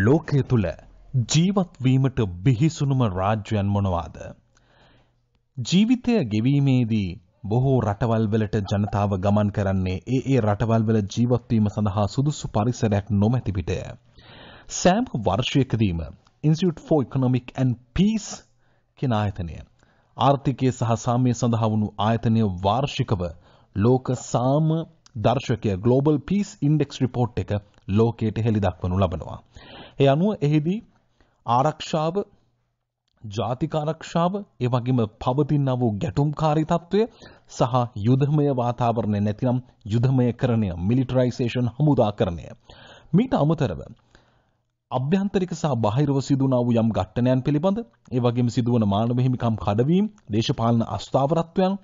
ලෝකය තුළ ජීවත්වීමට බිහිසුනුම රාජ්‍යයන් මොනවාද. ජීවිතය ගෙවීමේදී බොහෝ රටවල්වලට ජනතාව ගමන් කරන්නේ ඒ ඒ රටවල්වල ජීවත්වීම සඳහා සුදුසු පරිසරයක් නොමැතිපිටය. සෑම් වර්ෂයකදීම institute for economic and peace කෙන ආයතනය. ආර්ථිකය සහ සාමය සඳහා වුණු ආයතනය වාර්ෂිකව ලෝක සාම දර්ශකය Global Peace Index report එක ලෝකයට හෙළි දක්වනු ලබනවා. ඒ අනුව එහිදී ආරක්ෂාව ජාතික ආරක්ෂාව ඒ වගේම පවතිනා වූ ගැටුම්කාරී තත්ත්වය සහ යුධමය වාතාවරණය නැතිනම් යුධමයකරණය මිලිටරයිසේෂන් හමුදාකරණය මීට අමතරව අභ්‍යන්තරික සහ බාහිරව සිදුනා වූ යම් ඝට්ටනයන් පිළිබඳ ඒ වගේම සිදුවන මානව හිමිකම් කඩවීම් දේශපාලන අස්ථාවරත්වයන්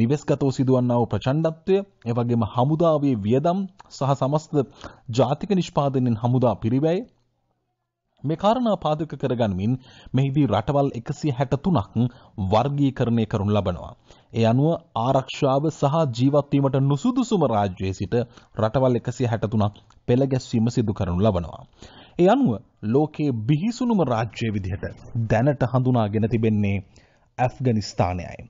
නිවෙස්ගතව සිදුවන්නා වූ ප්‍රචණ්ඩත්වය, ඒ වගේම හමුදාවේ වියදම් සහ සමස්ත ජාතික නිෂ්පාදනයෙන් හමුදා පිරිවැය මේ කාරණා පාදක කරගනිමින් මෙහිදී රටවල් 163ක් වර්ගීකරණය කරනු ලබනවා. ඒ අනුව ආරක්ෂාව සහ ජීවත් වීමට නුසුදුසුම රාජ්‍යයේ සිට රටවල් 163ක් පෙළ ගැස්වීම සිදු කරනු ලබනවා. ඒ අනුව ලෝකයේ බිහිසුණුම රාජ්‍ය විදිහට දැනට හඳුනාගෙන තිබෙන්නේ ඇෆ්ගනිස්තානයයි.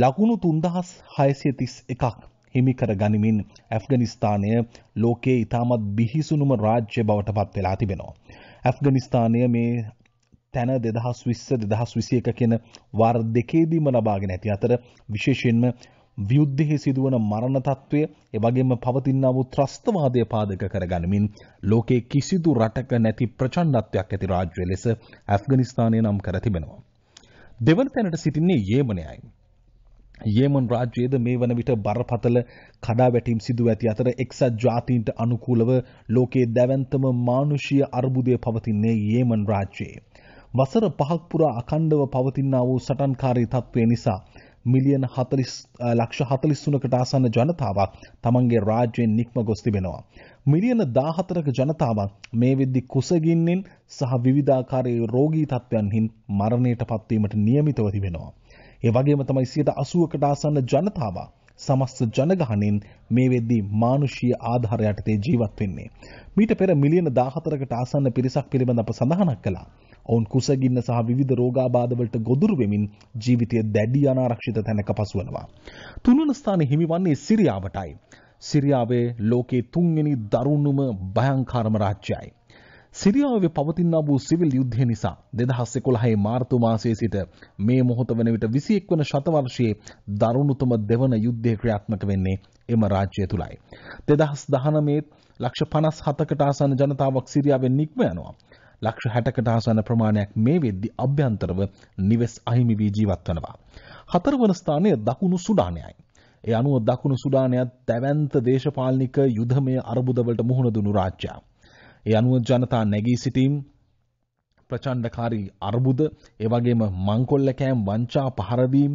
ලකුණු තුන්දහස් හයසියතිස් එකක් හිමි කර ගනිමින් ඇෆ්ගනිස්ථානය ලෝකයේ ඉතාමත් බිහිසුනුම රාජ්‍ය බවට පත් වෙලා තිබෙනවා. ඇෆ්ගනිස්ථානය මේ තැන දෙදහස් විස්ස දෙදහස් විසිය එක කියෙන වර් දෙකේදීම ලබාගෙන ඇති අතර විශේෂෙන්ම වියුද්ධෙහි සිදුවන මරණ තත්ත්වය එවගේම පවතින්නාව ත්‍රස්තවාදය පාදක කරගනිමින් ලෝකේ කිසිදු රටක නැති ප්‍රචණ්ඩත්වයක් ඇති රාජ්‍ය ලෙස ඇෆ්ගනිස්ථානය නම් කර තිබෙනවා. දෙවන තැනට සිටින්නේ ඒමනයයි. යේමන් රාජ්‍යයේද මේ වන විට බරපතල කඩාවැටීම් සිදුව ඇති අතර එක්සත් ජාතීන්ට අනුකූලව ලෝකයේ දැවන්තම මානුෂීය අර්බුදය පවතින්නේ යේමන් රාජ්‍යයේ. වසර පහක් පුරා අඛණ්ඩව පවතිනා වූ සටන්කාරී තත්ත්වය නිසා මිලියන 40 ලක්ෂ 43කට ආසන්න ජනතාවක් තමන්ගේ රාජ්‍යයෙන් නික්ම ගොස් තිබෙනවා. මිලියන 14ක ජනතාවක් මේ වෙද්දි කුසගින්නෙන් සහ විවිධාකාරයේ රෝගී තත්ත්වයන්හින් මරණයට පත්වීමට නියමිතව තිබෙනවා. ඒ වගේම තමයි 80කට ආසන්න ජනතාව සමස්ත ජනගහනෙන් මේ වෙද්දී මානුෂීය ආධාර යටතේ ජීවත් වෙන්නේ. මීට පෙර මිලියන 14කට ආසන්න පිරිසක් පිළිබඳ අප සඳහනක් කළා. ඔවුන් කුසගින්න සහ විධ රෝගාබාධවලට ගොදුරු වෙමින් ජීවිතය දැඩි අනාරක්ෂිත තැනක පසුවනවා. තුන්වන ස්ථානය හිමිවන්නේ සිරියාවටයි. සිරියාවේ ලෝකේ තුන්වෙනි දරුණුම භයංකාරම රාජ්‍යයයි. සිරියාවේ පවතිනා වූ සිවිල් යුද්ධය නිසා 2011 මාර්තු මාසයේ සිට මේ මොහොත වන විට 21 වන ශතවර්ෂයේ දරුණුතම දෙවන යුද්ධය ක්‍රියාත්මක වෙන්නේ එම රාජ්‍යය තුලයි. 2019 ලක්ෂ 57කට ආසන්න ජනතාවක් සිරියාවෙන් නික්ම යනවා. ලක්ෂ 60කට ආසන්න ප්‍රමාණයක් මේ වෙද්දී අභ්‍යන්තරව නිවෙස් අහිමි වී ජීවත් වෙනවා. හතරවන ස්ථානය දකුණු සුඩානයයි. ඒ අනුව දකුණු සුඩානයත් දැවැන්ත දේශපාලනික යුධමය අරබුදවලට මුහුණ දුණු රාජ්‍යයක්. ඒ අනුව ජනතා නැගී සිටීම් ප්‍රචණ්ඩකාරී අර්බුද ඒවගේම මංකොල්ල කෑම් වංචා පහරදීම්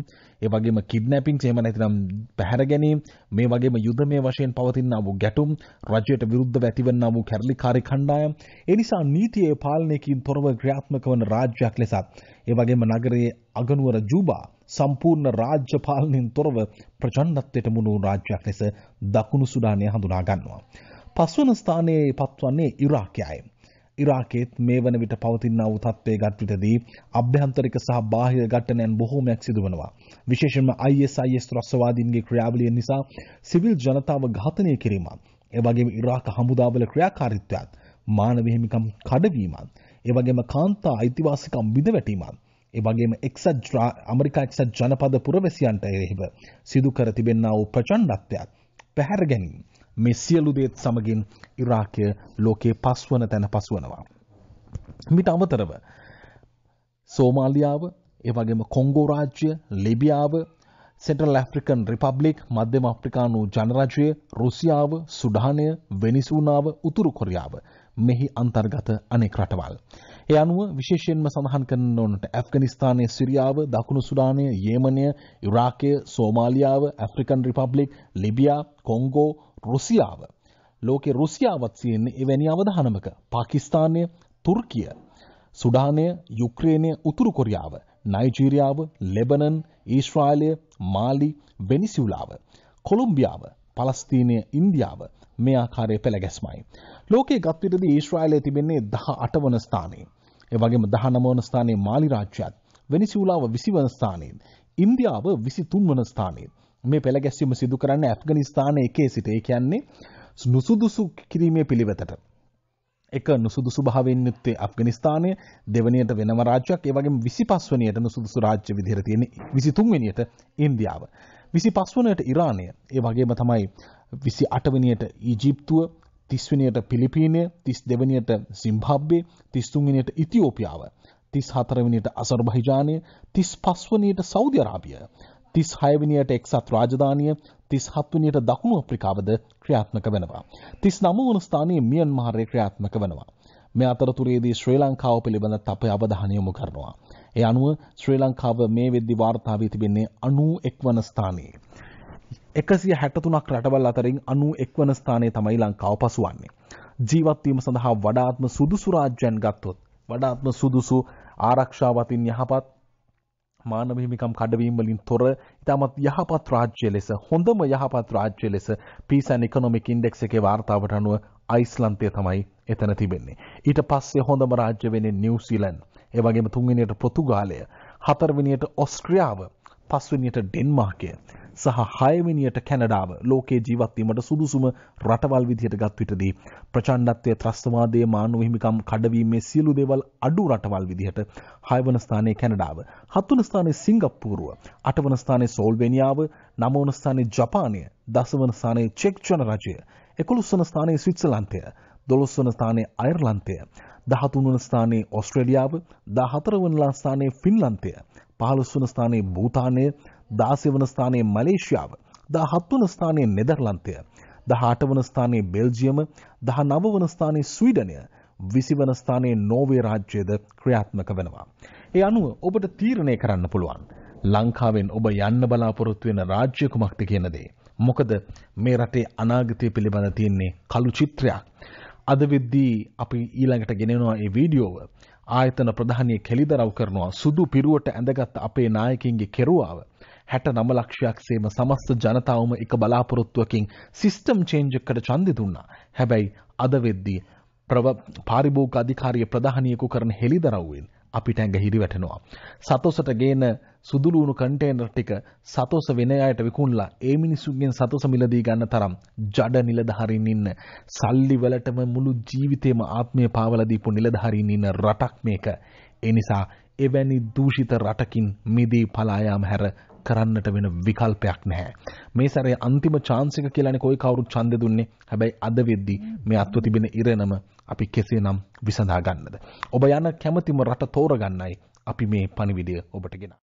ඒවගේම කිඩ්නැපින් සේම නැතිනම් පැහැර ගැනීම මේ වගේම යුද මේ වශයෙන් පවතින්න වූ ගැටුම් රජයට විරුද්ධ ඇතිවන්න වූ කැරලිකාරි කණ්ඩායම් එනිසා නීතියේ පාලනයකින් තොරව ක්‍රියාත්මක වන රාජ්‍යයක් ලෙසත් ඒවගේම නගරයේ අගනුවර ජූබා සම්පූර්ණ රාජ්‍ය පාලනින් තොරව ප්‍රචණ්ඩත්වයට මුණු රාජ්‍යයක් ලෙස දකුණු සුඩානය හඳුනා ගන්නවා. පස්වන ස්ථානයේ පත්වන්නේ ඉරාකයයි. ඉරාකෙත් මේ වන විට පවතින වූ තත්ත්වයේ ගැටවිතදී අභ්‍යන්තරික සහ බාහිර ඝටනයන් බොහෝමයක් සිදුවනවා. විශේෂයෙන්ම ISIS ත්‍රස්තවාදීන්ගේ ක්‍රියාවලිය නිසා සිවිල් ජනතාව ඝාතනය කිරීම, ඒ වගේම ඉරාක හමුදාවල ක්‍රියාකාරීත්වයත්, මානව හිමිකම් කඩවීමත්, ඒ වගේම කාන්තා අයිතිවාසිකම් බිඳවැටීමත්, ඒ වගේම එක්සත් ඇමරිකා එක්සත් ජනපද පුරවැසියන්ට එරෙහිව සිදු කර තිබෙනා වූ ප්‍රචණ්ඩත්වයක් පැහැර ගැනීම මේ සියලු දේත් සමගින් ඉරාකය ලෝකයේ පස්වන තැන පසුවනවා. මිට අමතරව සෝමාලියාව ඒවගේම කොංගෝ රාජ්‍ය ලෙබියාව සෙටල් ඇෆ්‍රිකන් රිපබ්ලික් මධ්‍යම අප්‍රිකානු ජනරජය රුසියාව සුඩානය වෙනිසූනාව උතුරු කොරියාව මෙහි අන්තර්ගත අනෙක් රටවල්. ඒ අනුව විශේෂයෙන්ම සඳහන් කරන්න ඕනට ඇෆ්ගනිස්තානය, සිරියාව, දකුණු සුඩානය, යෙමනය, ඉරාකය, සෝමාලියාව, ඇෆ්‍රිකන් රිපබ්ලික්, ලිබියා, කොංගෝ, රුසියාව. ලෝකේ රුසියාවත් තියෙන්නේ එවැනි අවධානමක. පාකිස්තානය, තුර්කිය, සුඩානය, යුක්‍රේනය, උතුරු කොරියාව, නයිජීරියාව, ලෙබනන්, ඊශ්‍රායලය, මාලි, වෙනිසියුලාව, කොලොම්බියාව, පලස්තීනය, ඉන්දියාව, මේ ආකාරයේ පෙළ ගැස්මයි. ලෝකයේ ගත් විටදී ඊශ්‍රායලයේ තිබෙන්නේ 18 වන ස්ථානයේ. ඒ වගේම 19 වන ස්ථානයේ මාලි රාජ්‍යයත්, වෙනිසුලාව 20 වන ස්ථානයේ, ඉන්දියාව 23 වන ස්ථානයේ. මේ පෙළ ගැස්වීම සිදු කරන්නේ ඇෆ්ගනිස්තානයේ එකේ සිට. ඒ කියන්නේ නුසුදුසු කිරීමේ පිළිවෙතට. එක නුසුදුසු භාවයෙන් යුත්තේ අෆ්ගනිස්ථානය දෙවනියට වෙනම රාජ්‍යයක් ඒ වගේම 25 වෙනියට නුසුදුසු රාජ්‍ය විදිහට තියෙන 23 වෙනියට ඉන්දියාව 25 වෙනියට ඉරානය ඒ වගේම තමයි විසි අටවනියට ඊජිප්තුව තිස්වනියට පිලිපීනය තිස් දෙවනියට සිම්භාබ්බේ තිස්තුන්ගනියට ඉතිෝපියාව තිස් හතරවනියට අසර්භහිජානය තිස් පස්වනයට සෞධ්‍යරාභිය තිස් හයවනියට එක්සත් රාජධානය තිස් හත්වනියට දකුණු අප්‍රිකාවද ක්‍රියාත්මක වෙනවා. තිස් නමුවන ස්ථානයේ මියන් මහරය ක්‍රියාත්මක වෙනවා. මේ අතරතුරේදී ශ්‍රී ලංකාව පිළිබඳ අප අවධානයමු කරනවා. ඒ අනුව ශ්‍රී ලංකාව මේ වෙද්දි වාර්තාාවී තිබෙන්නේ අනූ එක්වන ස්ථානයේ. එකසිය හැටතුනක් රටවල් අතරින් අනු එක්වන ස්ථානය තමයි ලංකාව පසුවන්නේ. ජීවත්වීම සඳහා වඩාත්ම සුදුසු රාජ්‍යයන් ගත්තොත් වඩාත්ම සුදුසු ආරක්ෂාවතින් යහපත් මානවහිමිකම් කඩවීම්වලින් තොර ඉතාමත් යහපත් රාජ්‍ය ලෙස හොඳම යහපත් රාජ්‍ය ලෙස පිසන් එකනොමික් ඉන්ඩෙක් එකේ වාර්තාවට අනුව අයිස්ලන්තය තමයි එතන තිබෙන්නේ. ඊට පස්සේ හොඳම රාජ්‍ය වෙන නිවසිලන් ඒවගේම තුන්ගනියට පොතුගාලය හතරවිනියට ඔස්ට්‍රියාව පස්වෙනියට ඩෙන්මාර්කය සහ හයවෙනියට කැනඩාව ලෝකේ ජීවත්වීමට සුදුසුම රටවල් විදිහට ගත්විටදී ප්‍රචණ්ඩත්වය ත්‍රස්තවාදය මානව හිමිකම් කඩවීමේ සියලු දේවල් අඩු රටවල් විදිහට හයවන ස්ථානයේ කැනඩාව හත්වන ස්ථානයේ සිංගප්පූරුව අටවන ස්ථානයේ සෝල්වෙනියාව නමවන ස්ථානයේ ජපානය දසවන ස්ථානයේ චෙක් ජනරජය එකොළුස්වන ස්ථානයේ ස්විට්සලන්තය දොළොස්වන ස්ථානයේ අයර්ලන්තය දහතුන්වන ස්ථානයේ ඔස්ට්‍රේලියාව දහතරවනලා ස්ථානයේ ෆින්ලන්තය 15 වන ස්ථානයේ භූතානය, 16 වන ස්ථානයේ මැලේසියාව, 17 වන ස්ථානයේ නෙදර්ලන්තය, 18 වන ස්ථානයේ බෙල්ජියම, 19 වන ස්ථානයේ ස්වීඩනය, 20 වන ස්ථානයේ නෝර්වේ රාජ්‍යයද ක්‍රියාත්මක වෙනවා. ඒ අනුව ඔබට තීරණය කරන්න පුළුවන්. ලංකාවෙන් ඔබ යන්න බලාපොරොත්තු වෙන රාජ්‍ය කුමක්ද කියන දේ. මොකද මේ රටේ අනාගතය පිළිබඳ තියෙන්නේ කළු චිත්‍රයක්. අද වෙද්දී අපි ඊළඟට ගෙනෙනවා ඒ වීඩියෝව. ආයතන ප්‍රධානය කෙළිදරව් කරනවා සුදු පිරුවට ඇඳගත් අපේ නායකින්ගේ කෙරුවාව. හැට නම ලක්ෂයක් සේම සමස්ත ජනතාවම එක බලාපොරොත්තුවකින් සිිස්ටම් චේන්ජක්කට චන්දි දුන්නා. හැබැයි අදවෙද්දී පාරිභෝග අධිකාරය ප්‍රධානයකු කරන හෙළිදරව්වෙන් අපිට ඇඟ හිරිවැටෙනවා. සතොසට ගේන සුදුලූුණු කන්ටේනර් ටික සතොස වෙන අයට විකුණලා ඒ මිනිසුන්ගෙන් සතොස මිලදී ගන්න තරම් ජඩ නිලධහරින් ඉන්න. සල්ලි වලටම මුළු ජීවිතේම ආත්මය පාවලදීපු නිලධහරින් ඉන්න රටක් මේක. එනිසා එවැනි දූෂිත රටකින් මිදී පලායාම හැර කරන්නට වෙන විකල්පයක් නැහැ. මේ සැරේ අන්තිම chance එක කියලානේ કોઈ කවුරුත් ඡන්දෙ දුන්නේ. හැබැයි අද වෙද්දි මේ අත්ව තිබෙන ඉරණම අපි කෙසේනම් විසඳා ගන්නද? ඔබ යන කැමැතිම රට තෝරගන්නයි අපි මේ පණිවිඩය ඔබට ගෙනා